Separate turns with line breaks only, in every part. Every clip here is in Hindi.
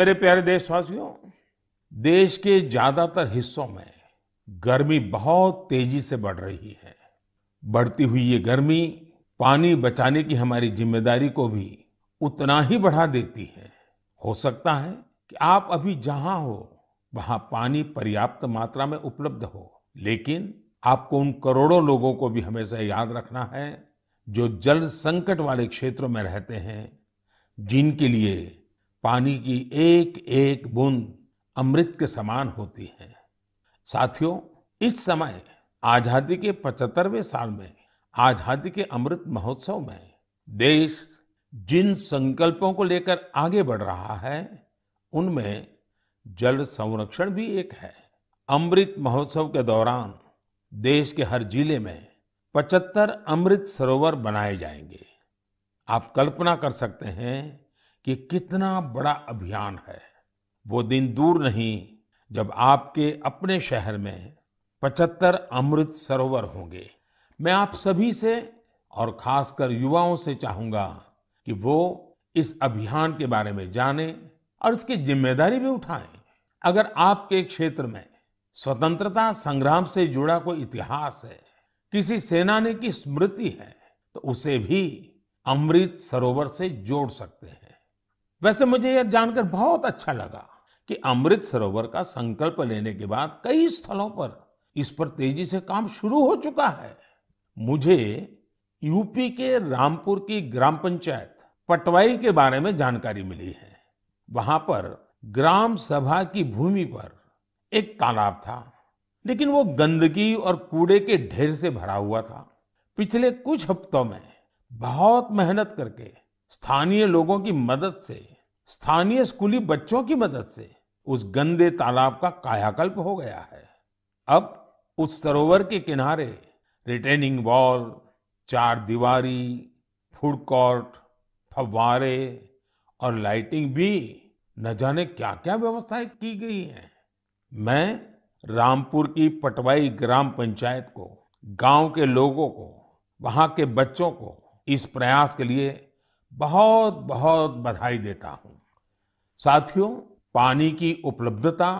मेरे प्यारे देशवासियों देश के ज्यादातर हिस्सों में गर्मी बहुत तेजी से बढ़ रही है बढ़ती हुई ये गर्मी पानी बचाने की हमारी जिम्मेदारी को भी उतना ही बढ़ा देती है हो सकता है कि आप अभी जहां हो वहां पानी पर्याप्त मात्रा में उपलब्ध हो लेकिन आपको उन करोड़ों लोगों को भी हमेशा याद रखना है जो जल संकट वाले क्षेत्रों में रहते हैं जिनके लिए पानी की एक एक बूंद अमृत के समान होती है साथियों इस समय आजादी के 75वें साल में आजादी के अमृत महोत्सव में देश जिन संकल्पों को लेकर आगे बढ़ रहा है उनमें जल संरक्षण भी एक है अमृत महोत्सव के दौरान देश के हर जिले में 75 अमृत सरोवर बनाए जाएंगे आप कल्पना कर सकते हैं कि कितना बड़ा अभियान है वो दिन दूर नहीं जब आपके अपने शहर में 75 अमृत सरोवर होंगे मैं आप सभी से और खासकर युवाओं से चाहूंगा कि वो इस अभियान के बारे में जानें और इसकी जिम्मेदारी भी उठाएं अगर आपके क्षेत्र में स्वतंत्रता संग्राम से जुड़ा कोई इतिहास है किसी सेनानी की स्मृति है तो उसे भी अमृत सरोवर से जोड़ सकते हैं वैसे मुझे यह जानकर बहुत अच्छा लगा कि अमृत सरोवर का संकल्प लेने के बाद कई स्थलों पर इस पर तेजी से काम शुरू हो चुका है मुझे यूपी के रामपुर की ग्राम पंचायत पटवाई के बारे में जानकारी मिली है वहां पर ग्राम सभा की भूमि पर एक तालाब था लेकिन वो गंदगी और कूड़े के ढेर से भरा हुआ था पिछले कुछ हफ्तों में बहुत मेहनत करके स्थानीय लोगों की मदद से स्थानीय स्कूली बच्चों की मदद से उस गंदे तालाब का कायाकल्प हो गया है अब उस सरोवर के किनारे रिटेनिंग वॉल चार दीवारी फूड कोर्ट फव्वारे और लाइटिंग भी न जाने क्या क्या व्यवस्थाएं की गई हैं मैं रामपुर की पटवाई ग्राम पंचायत को गांव के लोगों को वहां के बच्चों को इस प्रयास के लिए बहुत बहुत बधाई देता हूं साथियों पानी की उपलब्धता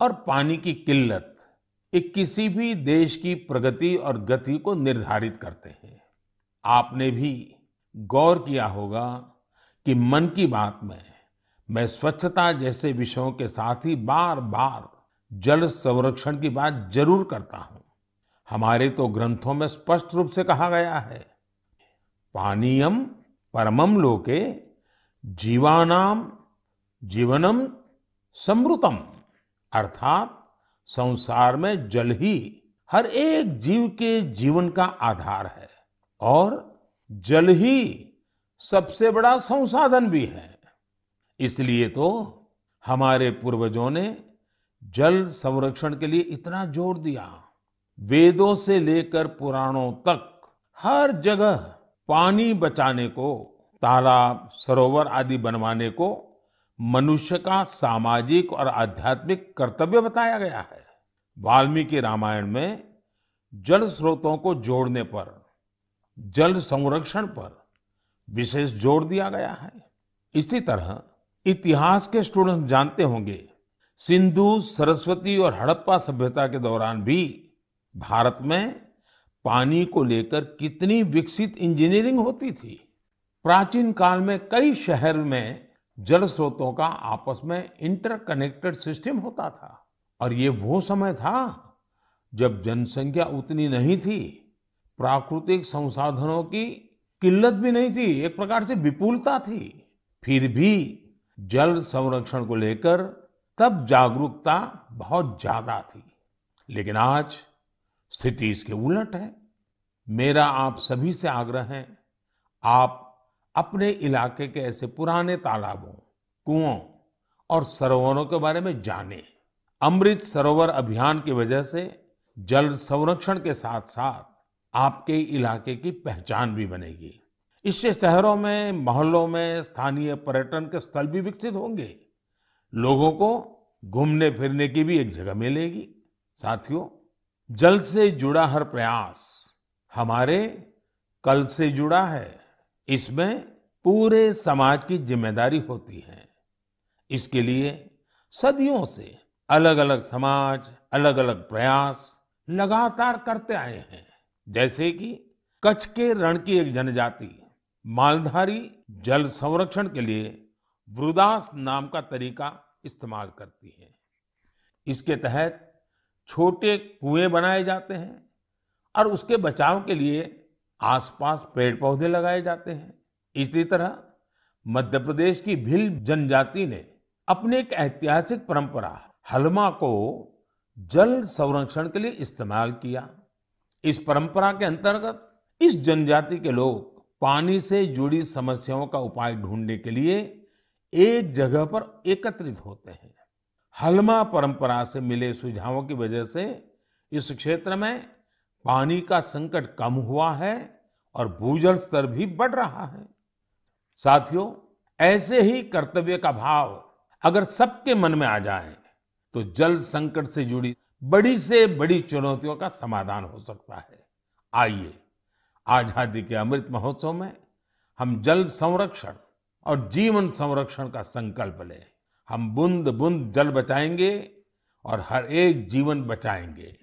और पानी की किल्लत ये किसी भी देश की प्रगति और गति को निर्धारित करते हैं आपने भी गौर किया होगा कि मन की बात में मैं स्वच्छता जैसे विषयों के साथ ही बार बार जल संरक्षण की बात जरूर करता हूं हमारे तो ग्रंथों में स्पष्ट रूप से कहा गया है पानीयम परमम लोके जीवानाम जीवनम समृतम अर्थात संसार में जल ही हर एक जीव के जीवन का आधार है और जल ही सबसे बड़ा संसाधन भी है इसलिए तो हमारे पूर्वजों ने जल संरक्षण के लिए इतना जोर दिया वेदों से लेकर पुराणों तक हर जगह पानी बचाने को तालाब सरोवर आदि बनवाने को मनुष्य का सामाजिक और आध्यात्मिक कर्तव्य बताया गया है वाल्मीकि रामायण में जल स्रोतों को जोड़ने पर जल संरक्षण पर विशेष जोर दिया गया है इसी तरह इतिहास के स्टूडेंट जानते होंगे सिंधु सरस्वती और हड़प्पा सभ्यता के दौरान भी भारत में पानी को लेकर कितनी विकसित इंजीनियरिंग होती थी प्राचीन काल में कई शहर में जल स्रोतों का आपस में इंटरकनेक्टेड सिस्टम होता था और ये वो समय था जब जनसंख्या उतनी नहीं थी प्राकृतिक संसाधनों की किल्लत भी नहीं थी एक प्रकार से विपुलता थी फिर भी जल संरक्षण को लेकर तब जागरूकता बहुत ज्यादा थी लेकिन आज स्थिति इसके उलट है मेरा आप सभी से आग्रह है आप अपने इलाके के ऐसे पुराने तालाबों कुओं और सरोवरों के बारे में जाने अमृत सरोवर अभियान की वजह से जल संरक्षण के साथ साथ आपके इलाके की पहचान भी बनेगी इससे शहरों में मोहल्लों में स्थानीय पर्यटन के स्थल भी विकसित होंगे लोगों को घूमने फिरने की भी एक जगह मिलेगी साथियों जल से जुड़ा हर प्रयास हमारे कल से जुड़ा है इसमें पूरे समाज की जिम्मेदारी होती है इसके लिए सदियों से अलग अलग समाज अलग अलग प्रयास लगातार करते आए हैं जैसे कि कच्छ के रण की एक जनजाति मालधारी जल संरक्षण के लिए वृदास नाम का तरीका इस्तेमाल करती है इसके तहत छोटे कुएं बनाए जाते हैं और उसके बचाव के लिए आसपास पेड़ पौधे लगाए जाते हैं इसी तरह मध्य प्रदेश की भील जनजाति ने अपने एक ऐतिहासिक परंपरा हलमा को जल संरक्षण के लिए इस्तेमाल किया इस परंपरा के अंतर्गत इस जनजाति के लोग पानी से जुड़ी समस्याओं का उपाय ढूंढने के लिए एक जगह पर एकत्रित होते हैं हलमा परंपरा से मिले सुझावों की वजह से इस क्षेत्र में पानी का संकट कम हुआ है और भूजल स्तर भी बढ़ रहा है साथियों ऐसे ही कर्तव्य का भाव अगर सबके मन में आ जाए तो जल संकट से जुड़ी बड़ी से बड़ी चुनौतियों का समाधान हो सकता है आइए आजादी के अमृत महोत्सव में हम जल संरक्षण और जीवन संरक्षण का संकल्प लें हम बूंद बूंद जल बचाएंगे और हर एक जीवन बचाएंगे